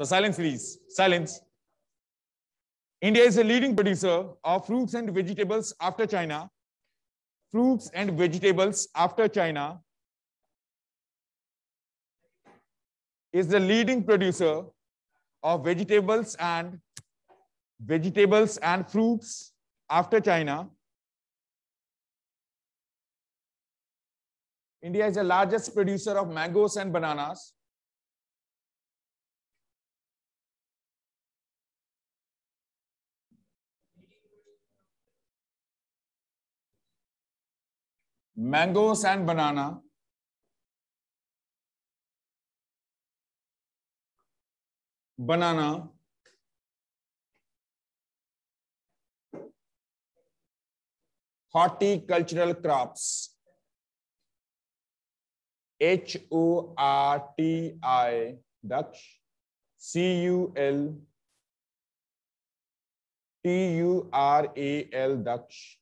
So silence, please. Silence. India is a leading producer of fruits and vegetables after China. Fruits and vegetables after China is the leading producer of vegetables and vegetables and fruits after China. India is the largest producer of mangoes and bananas. mangoes and banana banana horticultural crops H O R T I Dutch C U L T U R A L Dutch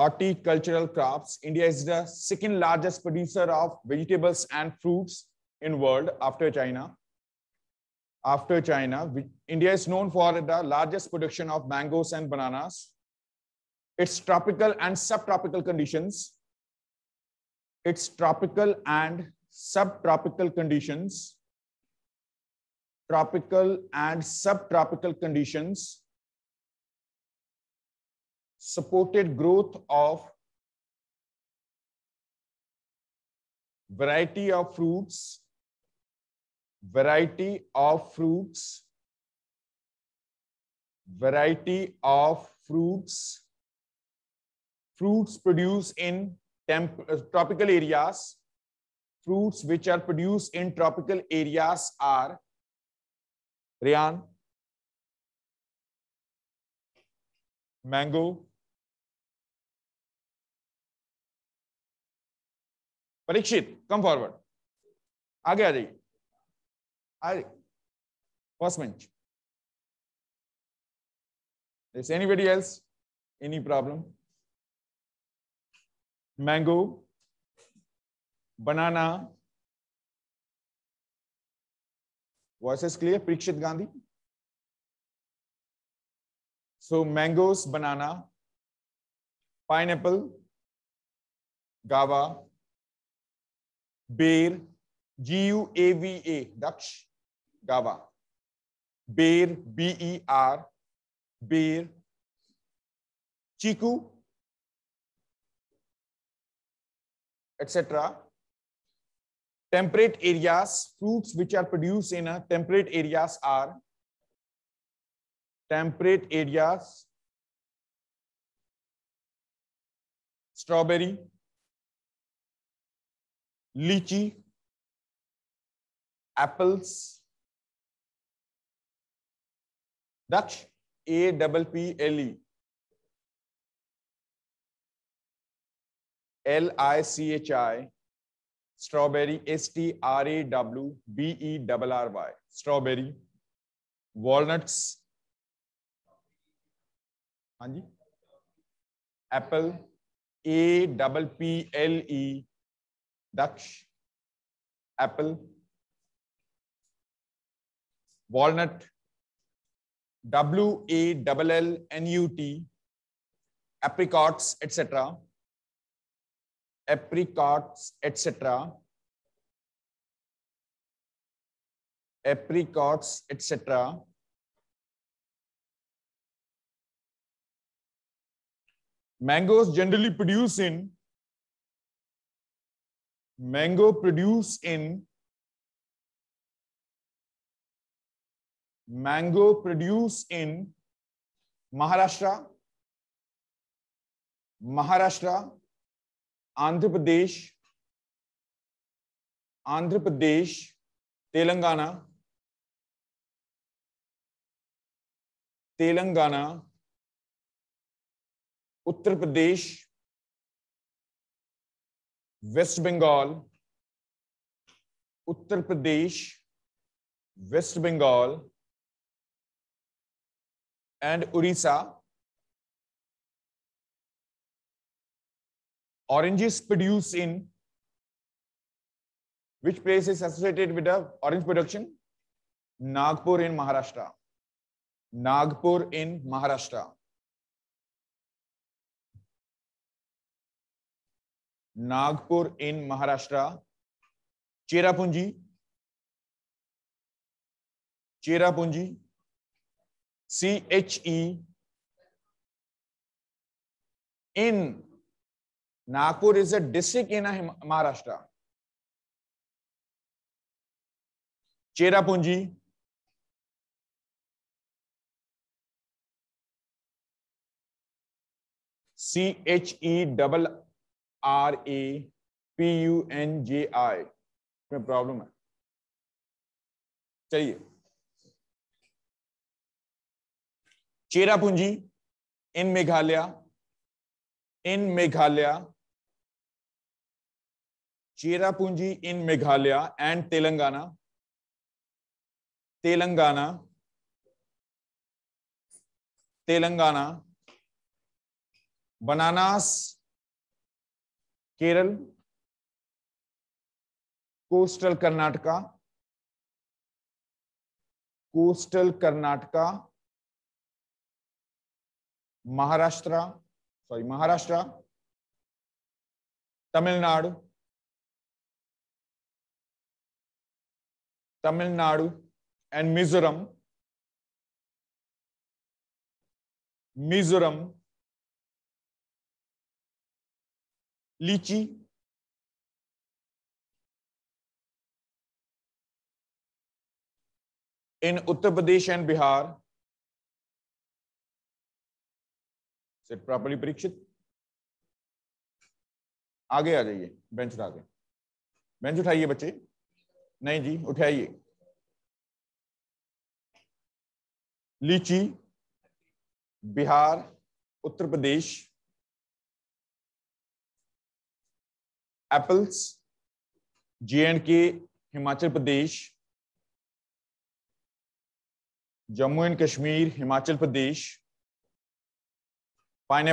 horticultural crops, India is the second largest producer of vegetables and fruits in world after China. After China, India is known for the largest production of mangoes and bananas. Its tropical and subtropical conditions. Its tropical and subtropical conditions. Tropical and subtropical conditions supported growth of variety of fruits, variety of fruits, variety of fruits, fruits produced in temp uh, tropical areas, fruits which are produced in tropical areas are, Rayan, mango, Parikshit come forward आगे आ जाइए आगे first bench anybody else any problem mango banana voice clear Parikshit Gandhi so mangoes banana pineapple guava ber ji U A V A दक्ष गावा बेर B E R ber chikoo etcetera temperate area fruit which are produce in temperate area are temperate area strawberry litchi apples Dutch A double P L E L I C H I strawberry S T R A W B E double R Y strawberry walnuts हाँ जी apple A double P L E Dutch, apple, walnut, W A L L N U T, apricots, etc. Apricots, etc. Apricots, etc. Mangoes generally produce in mango produce in mango produce in Maharashtra, Maharashtra, Andhra Pradesh, Andhra Pradesh, Telangana, Telangana, Uttar Pradesh, West Bengal, Uttar Pradesh, West Bengal, and Orissa. Orange is produced in which place is associated with the orange production? Nagpur in Maharashtra. Nagpur in Maharashtra. Nagpur in Maharashtra Cherrapunji Cherrapunji C H E e, in Nagpur is a district in Maharashtra Cherrapunji C H E e double R A P U N J I में problem है चलिए Cherrapunji in Meghalaya in Meghalaya Cherrapunji in Meghalaya and Telangana Telangana Telangana bananas Kerala coastal Karnataka coastal Karnataka Maharashtra sorry Maharashtra Tamil Nadu Tamil Nadu and Mizoram Mizoram litchi in Uttar Pradesh and Bihar से properly Parikshit आगे आ जाइए bench उठा के bench उठाइए बच्चे नहीं जी उठाइए litchi Bihar Uttar Pradesh apples J and K Himachal Pradesh Jammu and Kashmir Himachal Pradesh pine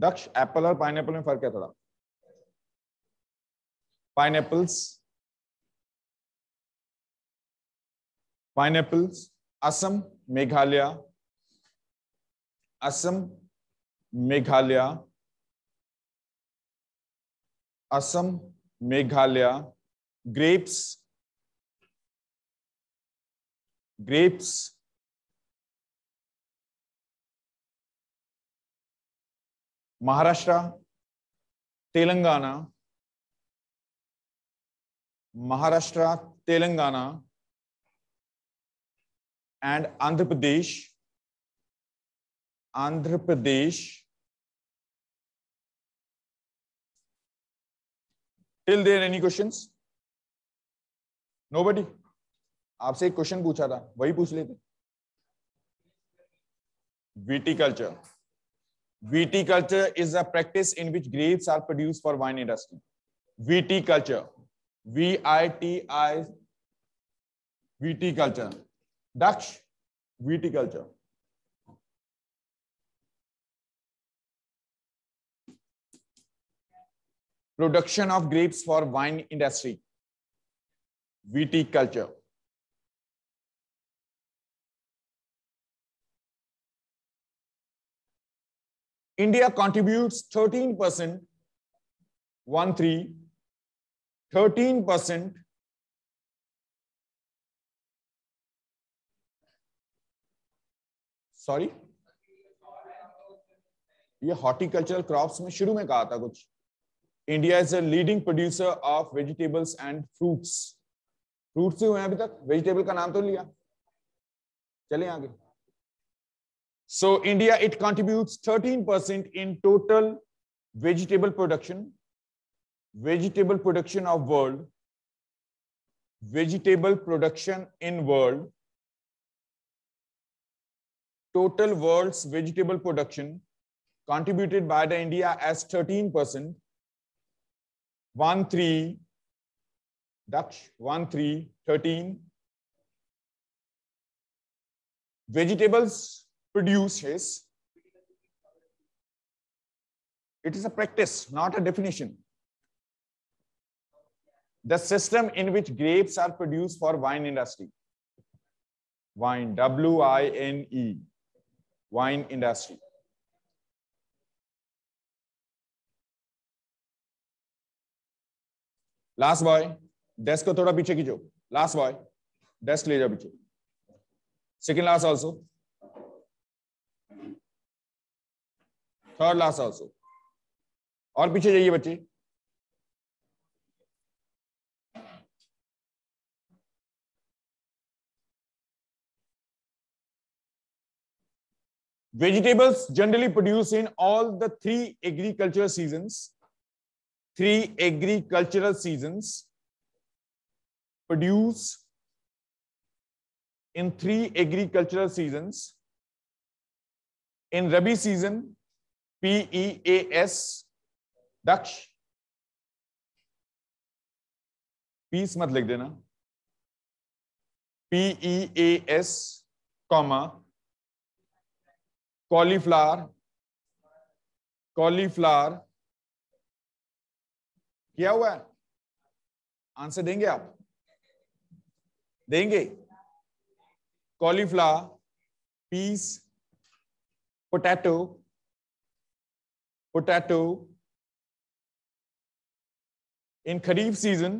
Daksh apple और पाइन में फर्क है थोड़ा pine pine Assam Meghalaya Assam Meghalaya Assam Meghalaya grapes grapes Maharashtra Telangana Maharashtra Telangana and Andhra Pradesh Andhra Pradesh till there any questions nobody आपसे एक क्वेश्चन पूछा था वही पूछ लेते viticulture viticulture is a practice in which grapes are produce for wine industry viticulture V I T I viticulture Dutch viticulture production of grapes for wine industry viticulture India contributes 13%, 13% sorry ये horticultural crops में शुरू में कहा था कुछ India is a leading producer of vegetables and fruits fruits ही हुए अभी तक वेजिटेबल का नाम तो लिया चले आगे so India it contributes 13 percent in total vegetable production vegetable production of world vegetable production in world total world's vegetable production contributed by the india as 13% 1, 3, Dutch, 1, 3, 13. Vegetables produces. It is a practice, not a definition. The system in which grapes are produced for wine industry. Wine, W-I-N-E, wine industry. Last boy desk को थोड़ा पीछे खींचो last boy desk ले जाओ पीछे second last also third last also और पीछे जाइए बच्चे vegetables generally produce in all the three agriculture seasons three agricultural seasons produce in three agricultural seasons in rabi season p e a s daksh peas मत लिख देना P E A S comma cauliflower cauliflower किया हुआ है answer देंगे आप देंगे cauliflower peas potato potato in kharif season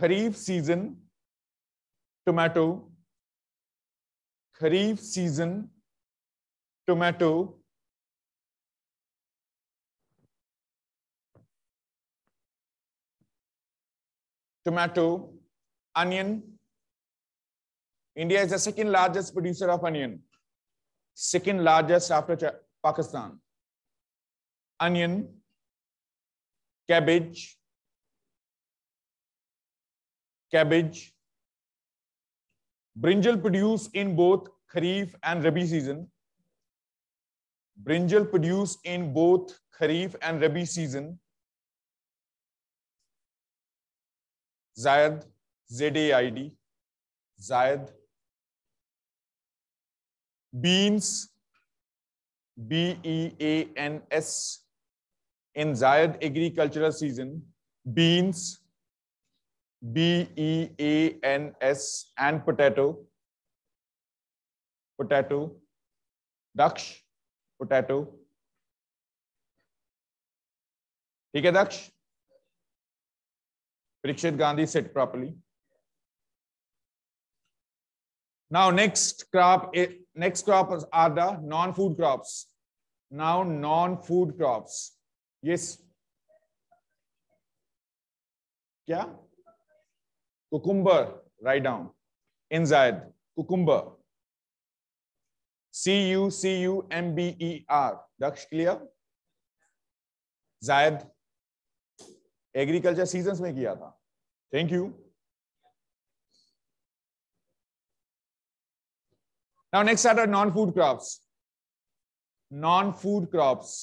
kharif season tomato kharif season tomato tomato, onion. India is the second largest producer of onion, second largest after Pakistan. Onion, cabbage, cabbage. Brinjal produce in both Kharif and Rabi season. Brinjal produce in both Kharif and Rabi season. Zaid Z A I D Zaid beans B E N S in Zaid agricultural season beans B E A N S and potato potato Daksh potato ठीक है Daksh Parikshit Gandhi sit properly. Now next crop, eh, next crop are the non-food crops. Now non-food crops. Yes. Yeah. Cucumber. Write down. Inside. Cucumber. C U C U M B E R. Daksh clear? Zaid. Agriculture season में किया था thank you now next are non food crops non food crops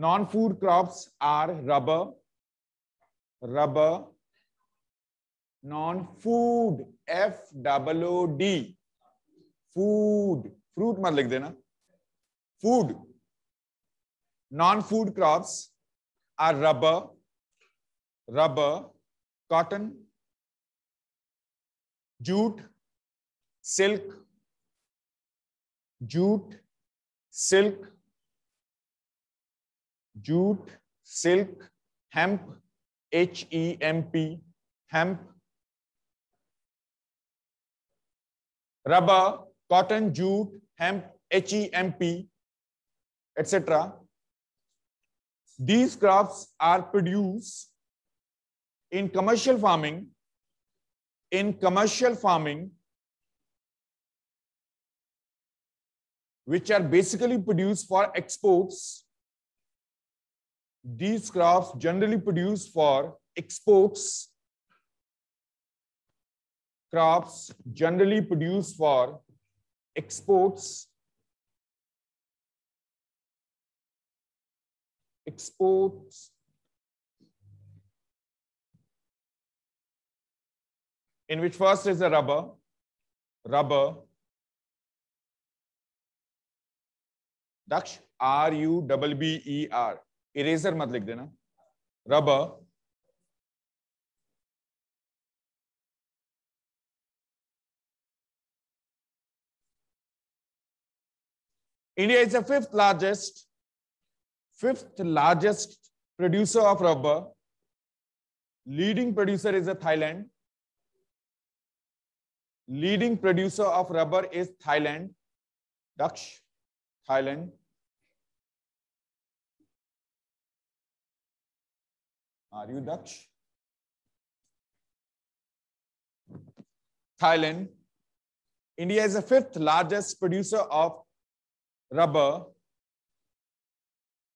non food crops are rubber rubber non food F W D food fruit मत लिख देना food non food crops are rubber, rubber, cotton, jute, silk, jute, silk, jute, silk, hemp, H E M P, hemp, rubber, cotton, jute, hemp, H E M P, etc. These crops are produced in commercial farming, in commercial farming, which are basically produced for exports. These crops generally produced for exports. Crops generally produced for exports exports, in which first is a rubber, rubber, daksh r u b b e r eraser mat likh dena rubber India is the fifth largest fifth largest producer of rubber. Leading producer is Thailand. Leading producer of rubber is Thailand. Daksh, Thailand. Are you Dutch? Thailand. India is the fifth largest producer of rubber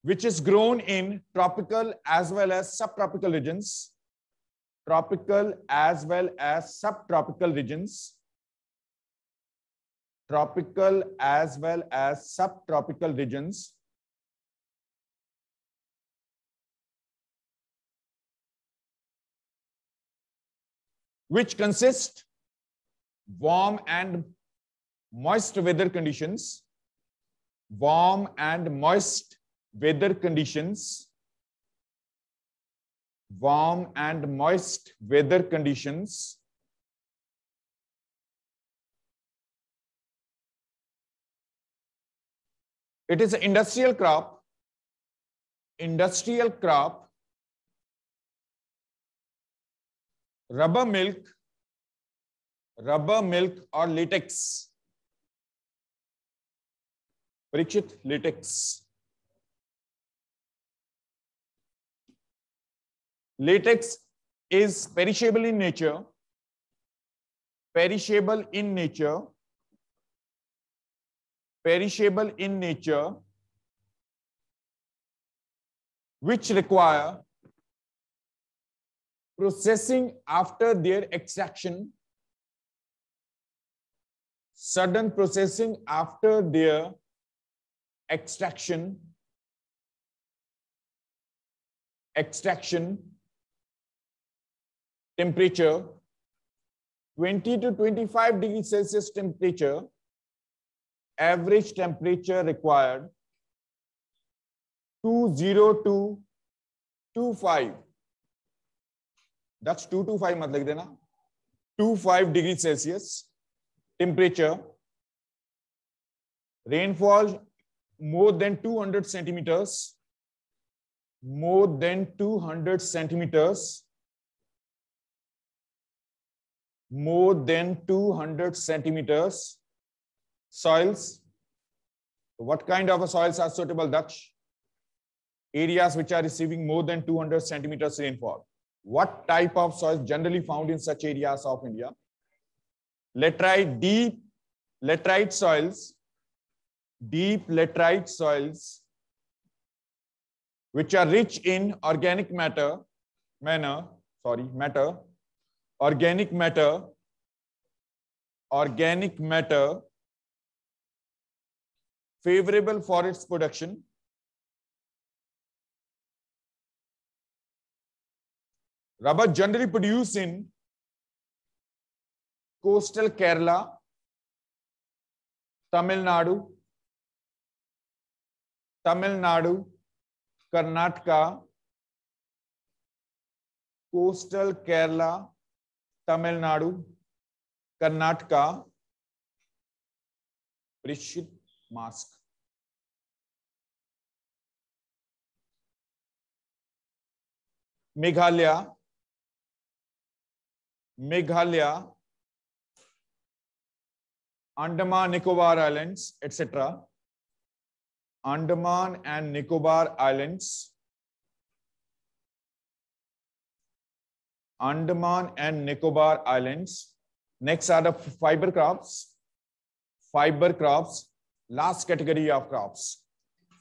which is grown in tropical as well as subtropical regions, tropical as well as subtropical regions, tropical as well as subtropical regions. which consist warm and moist weather conditions, warm and moist weather conditions, warm and moist weather conditions, It is an industrial crop, industrial crop, rubber milk, rubber milk or latex. Parikshit, latex. Latex is perishable in nature, perishable in nature, perishable in nature, which require processing after their extraction, sudden processing after their extraction, extraction temperature 20 to 25 degrees Celsius temperature, average temperature required 20225. That's 225 मत लिख देना 25 degree Celsius temperature. Rainfall more than 200 centimeters, more than 200 centimeters more than 200 centimeters soils. What kind of soils are suitable, Dutch? Areas which are receiving more than 200 centimeters rainfall. What type of soils generally found in such areas of India? Laterite, deep laterite soils, deep laterite soils, which are rich in organic matter, manner, sorry, matter, organic matter organic matter favorable for its production rubber generally produced in coastal kerala tamil nadu tamil nadu karnataka coastal kerala Tamil Nadu Karnataka वृश्चिक मास्क Meghalaya Meghalaya Andaman Nicobar islands etcetera Andaman and Nicobar islands Andaman and Nicobar Islands. Next are the fiber crops. Fiber crops, last category of crops.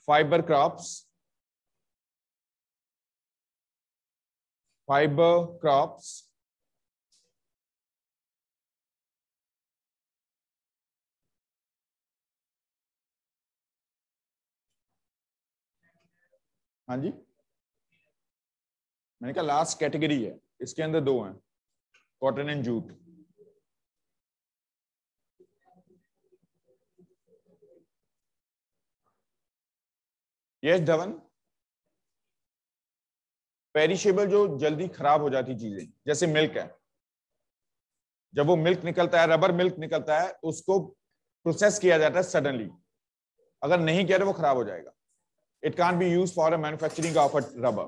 Fiber crops. Fiber crops. हाँ जी मैंने कहा last category है इसके अंदर दो हैं cotton and jute yes Dhawan perishable जो जल्दी खराब हो जाती चीजें जैसे मिल्क है जब वो मिल्क निकलता है रबर मिल्क निकलता है उसको प्रोसेस किया जाता है सडनली अगर नहीं किया तो वो खराब हो जाएगा it can be use for a manufacturing of a rubber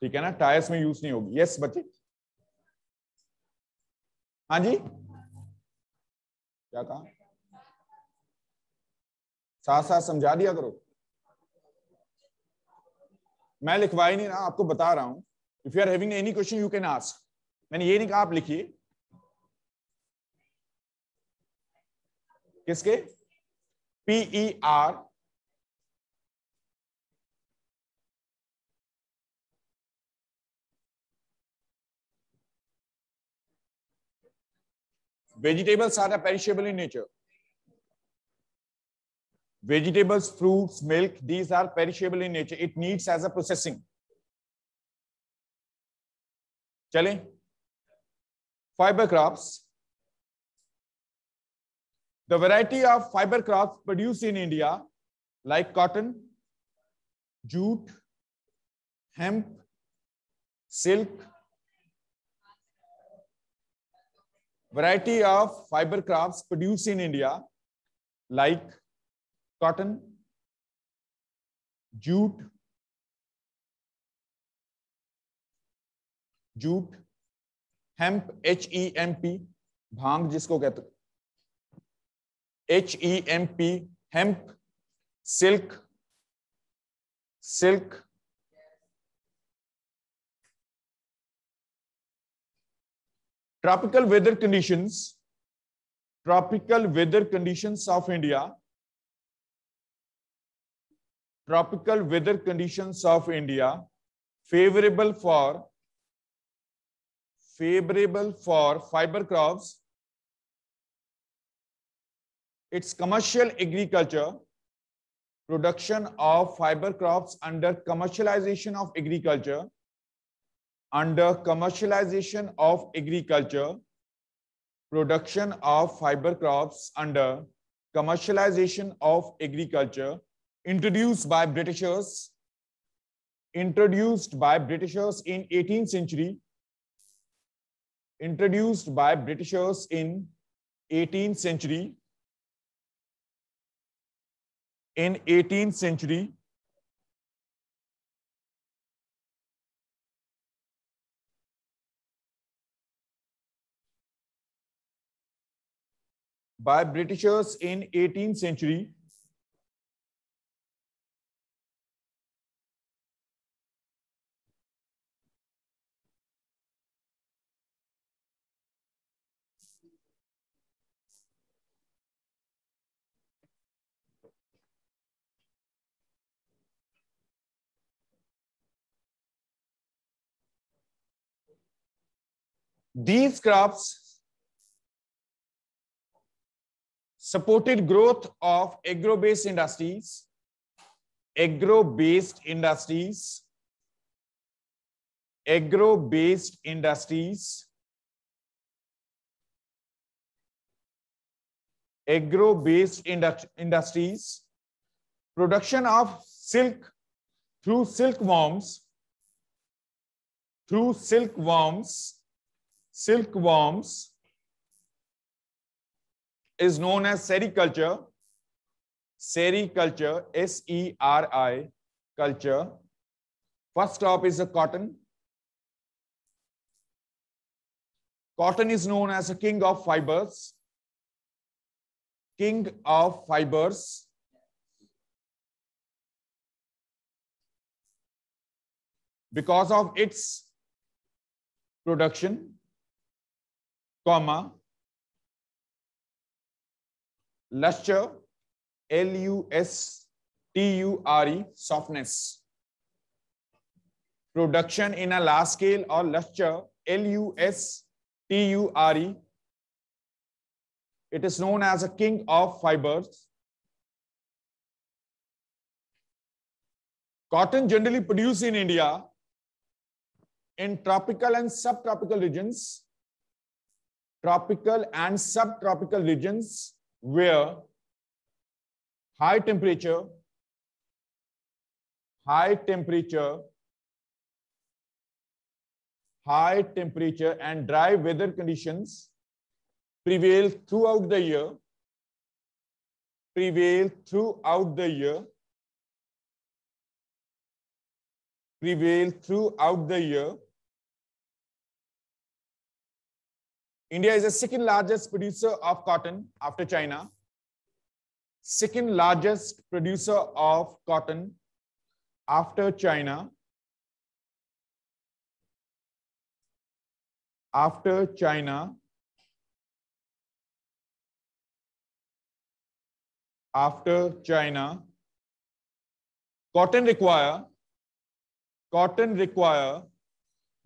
ठीक है ना टायर्स में यूज नहीं होगी यस yes, बच्चे हाँ जी क्या कहा साथ साथ समझा दिया करो मैं लिखवा ही नहीं रहा आपको बता रहा हूं if you are having any question you can ask मैंने ये नहीं कहा आप लिखिए किसके P E R e Vegetables are a perishable in nature. Vegetables, fruits, milk, these are perishable in nature. It needs as a processing. chale fiber crops. The variety of fiber crops produced in India, like cotton, jute, hemp, silk, variety of fiber crops produced in India like cotton, jute, jute hemp H E M P भांग जिसको कहते H E M P hemp silk silk tropical weather conditions, tropical weather conditions of India, tropical weather conditions of India favorable for favorable for fiber crops, its commercial agriculture, production of fiber crops under commercialization of agriculture, under commercialization of agriculture, production of fiber crops under commercialization of agriculture introduced by Britishers, introduced by Britishers in 18th century, introduced by Britishers in 18th century, in 18th century by Britishers in 18th century these crafts supported growth of agro-based industries, agro-based industries, agro-based industries, agro-based industri industries, production of silk through silkworms, through silkworms, silkworms, is known as sericulture. Sericulture, S-E-R-I culture. First crop is the cotton. Cotton is known as a king of fibers. King of fibers. Because of its production, comma, lustre, L-U-S-T-U-R-E, softness. Production in a large scale or lustre, L-U-S-T-U-R-E. It is known as a king of fibers. Cotton generally produced in India in tropical and subtropical regions, tropical and subtropical regions where high temperature, high temperature, high temperature and dry weather conditions prevail throughout the year, prevail throughout the year, prevail throughout the year India is the second largest producer of cotton after China. Second largest producer of cotton after China. After China. After China. Cotton require, cotton require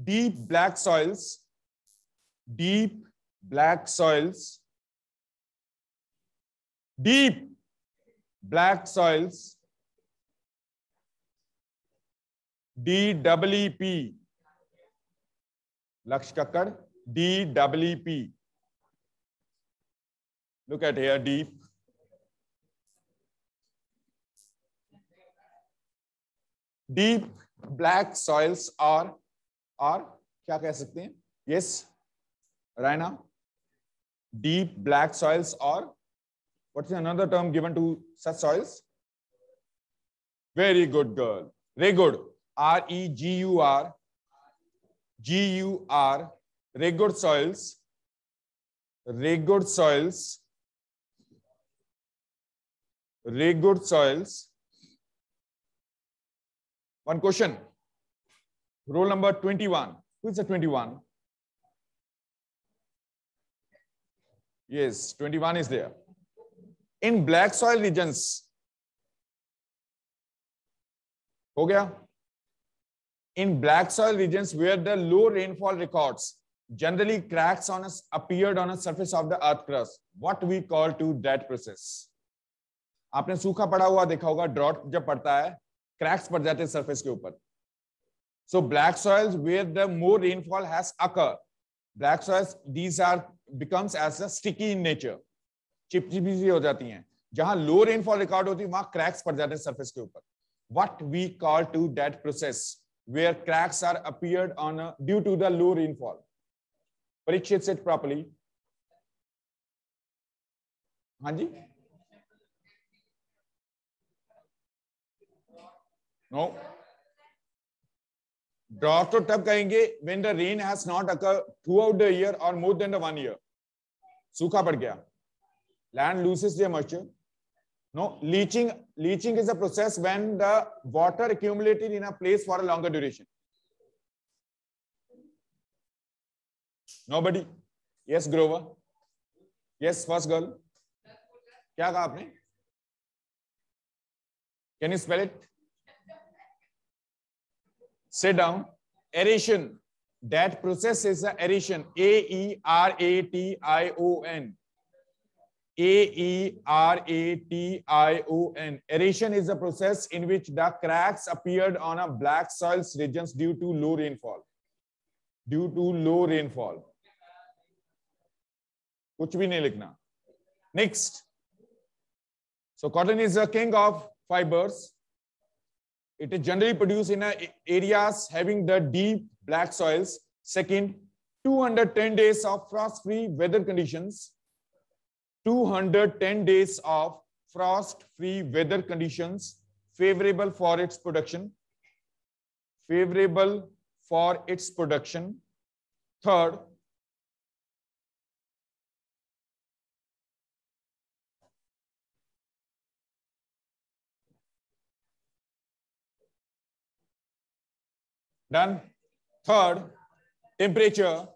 deep black soils, deep black soils, deep black soils, d w -E p Laksh Kakkad, p Look at here, deep. Deep black soils are, are kya keh sakte hain Yes, Raina? deep black soils or what's another term given to such soils? Very good girl. Very good. R-E-G-U-R. G-U-R. Regud soils. Regud soils. Regud soils. One question. Roll number 21. Who is the 21? Yes, 21 is there. In black soil regions, हो गया In black soil regions where the low rainfall records, generally cracks on us appeared on a surface of the earth crust. What we call to that process. आपने सूखा पड़ा हुआ देखा होगा drought जब पड़ता है cracks पड़ जाते हैं surface के ऊपर so black soils where the more rainfall has occur black soils these are becomes as a sticky in nature चिपचिपी सी हो जाती हैं जहां लो रेनफॉल रिकॉर्ड होती है वहां क्रैक्स पड़ जाते हैं सरफेस के ऊपर what we call to that process where cracks are appeared on a, due to the low rainfall. Parikshit said properly. Hanji? No. Drought और टब कहेंगे when the rain has not occur throughout the year or more than the one year सूखा पड़ गया land loses the moisture no leaching leaching is a process when the water accumulated in a place for a longer duration nobody yes Grover yes first girl क्या कहा आपने can you spell it sit down. Aeration, that process is the aeration. A-E-R-A-T-I-O-N. A-E-R-A-T-I-O-N. Aeration is a process in which the cracks appeared on a black soils regions due to low rainfall. Due to low rainfall. कुछ भी नहीं लिखना Next. So cotton is the king of fibres. It is generally produced in areas having the deep black soils. Second, 210 days of frost-free weather conditions. 210 days of frost-free weather conditions favorable for its production. Favorable for its production. Third, Done. Third, temperature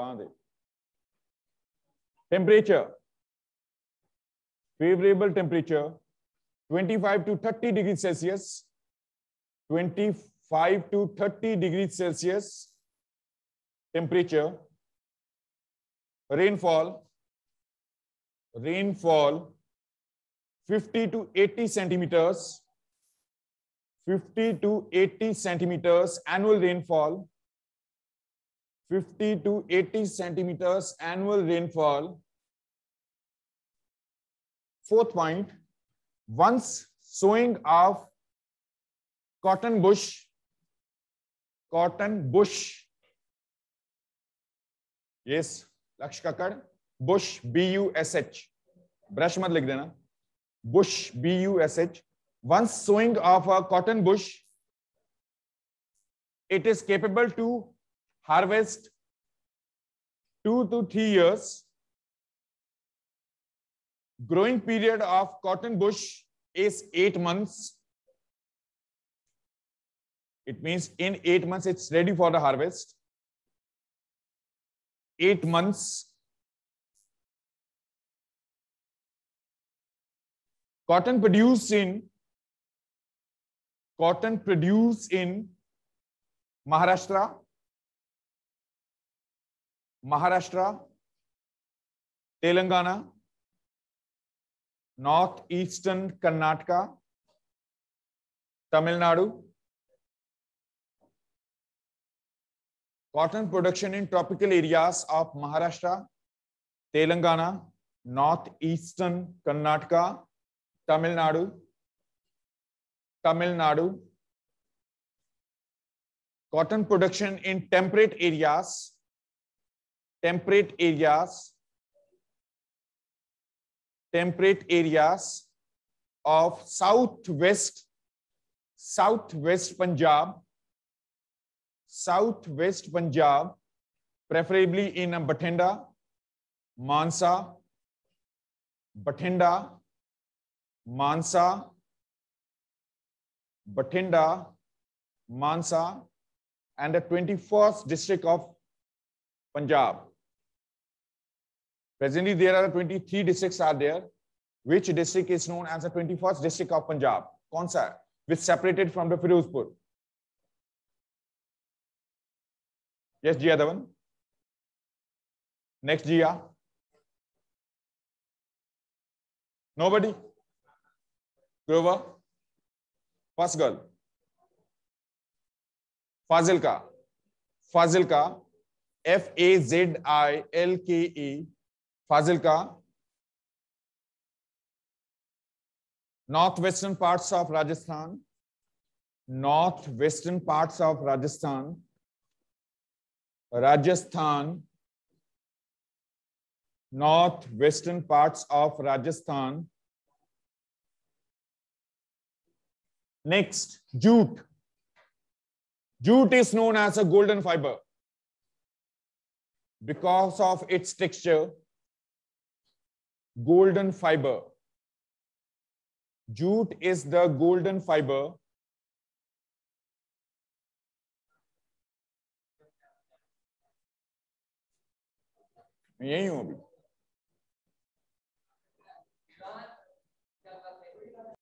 कहां थे temperature favorable temperature 25 to 30 degree celsius 25 to 30 degree celsius temperature rainfall rainfall 50 to 80 centimeters 50 to 80 centimeters annual rainfall 50 to 80 centimeters annual rainfall. Fourth point, once sowing of cotton bush, cotton bush, yes, Lakshkakar, bush, B-U-S-H, brush mat मत dena. bush, B-U-S-H, once sowing of a cotton bush it is capable to harvest two to three years growing period of cotton bush is eight months it means in eight months it's ready for the harvest eight months cotton produced in cotton produced in maharashtra Maharashtra, Telangana, northeastern Karnataka, Tamil Nadu. Cotton production in tropical areas of Maharashtra, Telangana, northeastern Karnataka, Tamil Nadu, Tamil Nadu. Cotton production in temperate areas temperate areas, temperate areas of southwest, southwest Punjab, southwest Punjab, preferably in Bathinda, Mansa, Bathinda, Mansa, Bathinda, Mansa, and the 21st district of Punjab. Presently, there are 23 districts are there. Which district is known as the 21st district of Punjab? kaun sa Which separated from the Firozpur? Yes, ji adavan Next, ji yeah Nobody. Grover. First girl. Fazilka. Fazilka. F A Z I L K E. Fazilka, northwestern parts of Rajasthan, northwestern parts of Rajasthan, Rajasthan, northwestern parts of Rajasthan. Next, jute. Jute is known as a golden fiber because of its texture golden fiber. Jute is the golden fiber. मैं यही हूं अभी